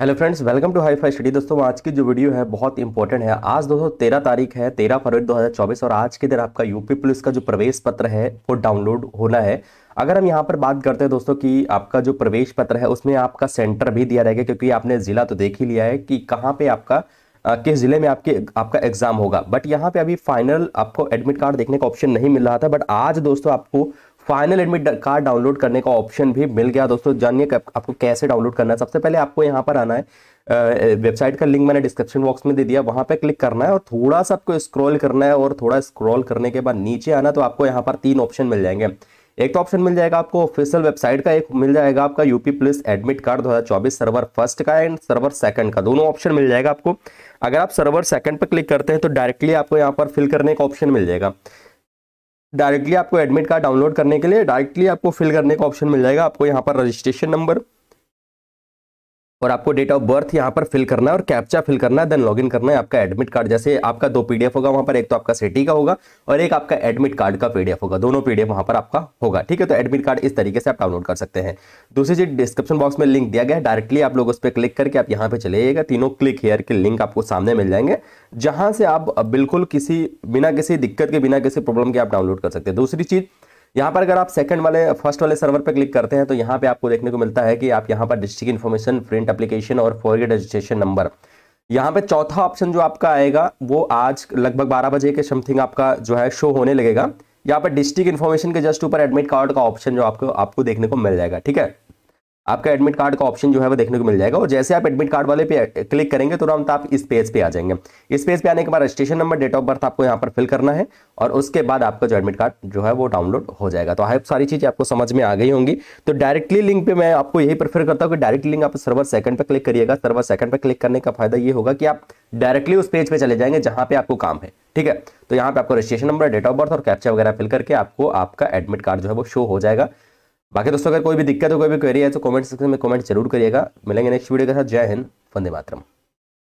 hello friends welcome to Hi Fi Study दोस्तों आज की जो वीडियो है बहुत इंपॉर्टेंट है आज दोस्तों तेरह तारीख है तेरह फरवरी 2024 और आज के दिन आपका यूपी पुलिस का जो प्रवेश पत्र है वो डाउनलोड होना है अगर हम यहाँ पर बात करते हैं दोस्तों कि आपका जो प्रवेश पत्र है उसमें आपका सेंटर भी दिया रहेगा क्योंकि आपने ज़िला तो देख ही लिया है कि कहाँ पर आपका किस ज़िले में आपके आपका एग्ज़ाम होगा बट यहाँ पे अभी फाइनल आपको एडमिट कार्ड देखने का ऑप्शन नहीं मिल रहा था बट आज दोस्तों आपको फाइनल एडमिट कार्ड डाउनलोड करने का ऑप्शन भी मिल गया दोस्तों जानिए आपको कैसे डाउनलोड करना है सबसे पहले आपको यहाँ पर आना है वेबसाइट का लिंक मैंने डिस्क्रिप्शन बॉक्स में दे दिया वहाँ पे क्लिक करना है और थोड़ा सा आपको स्क्रॉल करना है और थोड़ा स्क्रॉल करने के बाद नीचे आना तो आपको यहाँ पर तीन ऑप्शन मिल जाएंगे एक तो ऑप्शन मिल जाएगा आपको ऑफिशियल वेबसाइट का एक मिल जाएगा आपका UP plus admit card 2024 server first का एंड सर्वर सेकंड का दोनों ऑप्शन मिल जाएगा आपको अगर आप सर्वर सेकंड पर क्लिक करते हैं तो डायरेक्टली आपको यहाँ पर फिल करने का ऑप्शन मिल जाएगा डायरेक्टली आपको एडमिट कार्ड डाउनलोड करने के लिए डायरेक्टली आपको फिल करने का ऑप्शन मिल जाएगा आपको यहाँ पर रजिस्ट्रेशन नंबर और आपको डेट ऑफ बर्थ यहाँ पर फिल करना है और कैप्चा फिल करना है देन लॉगिन करना है आपका एडमिट कार्ड जैसे आपका दो पीडीएफ होगा वहाँ पर एक तो आपका सिटी का होगा और एक आपका एडमिट कार्ड का पीडीएफ होगा दोनों पीडीएफ वहाँ पर आपका होगा ठीक है तो एडमिट कार्ड इस तरीके से आप डाउनलोड कर सकते हैं दूसरी चीज डिस्क्रिप्शन बॉक्स में लिंक दिया गया है डायरेक्टली आप लोग उस पर क्लिक करके आप यहाँ पे जाएगा तीनों क्लिक हेयर के लिंक आपको सामने मिल जाएंगे जहाँ से आप बिल्कुल किसी बिना किसी दिक्कत के बिना किसी प्रॉब्लम के आप डाउनलोड कर सकते हैं दूसरी चीज़ यहाँ पर अगर आप सेकंड वाले फर्स्ट वाले सर्वर पर क्लिक करते हैं तो यहाँ पे आपको देखने को मिलता है कि आप यहाँ पर डिस्ट्रिक्ट इन्फॉर्मेशन प्रिंट एप्लीकेशन और फॉरगेट रजिस्ट्रेशन नंबर यहाँ पे चौथा ऑप्शन जो आपका आएगा वो आज लगभग बारह बजे के समथिंग आपका जो है शो होने लगेगा यहाँ पर डिस्ट्रिक्ट इन्फॉर्मेशन के जस्ट ऊपर एडमिट कार्ड का ऑप्शन जो आपको आपको देखने को मिल जाएगा ठीक है आपका एडमिट कार्ड का ऑप्शन जो है वो देखने को मिल जाएगा और जैसे आप एडमिट कार्ड वाले पे क्लिक करेंगे तो तुरंत आप इस पेज पे आ जाएंगे इस पेज पे आने के बाद registration number date of birth आपको यहाँ पर फिल करना है और उसके बाद आपका जो एडमिट कार्ड जो है वो डाउनलोड हो जाएगा तो आई सारी चीज़ें आपको समझ में आ गई होंगी तो डायरेक्टली लिंक पे मैं आपको यही प्रेफर करता हूँ कि डायरेक्टली लिंक आप सर्वर सेकंड पर क्लिक करिएगा सर्वर सेकंड पर क्लिक करने का फायदा ये होगा कि आप डायरेक्टली उस पेज पे चले जाएंगे जहां पर आपको काम है ठीक है तो यहाँ पे आपको registration number date of birth और कैप्चा वगैरह फिल करके आपको आपका एडमिट कार्ड जो है वो शो हो जाएगा बाकी दोस्तों अगर कोई भी दिक्कत हो कोई भी क्वेरी है तो कमेंट सेक्शन में कमेंट जरूर करिएगा मिलेंगे नेक्स्ट वीडियो के साथ जय हिंद वंदे मातरम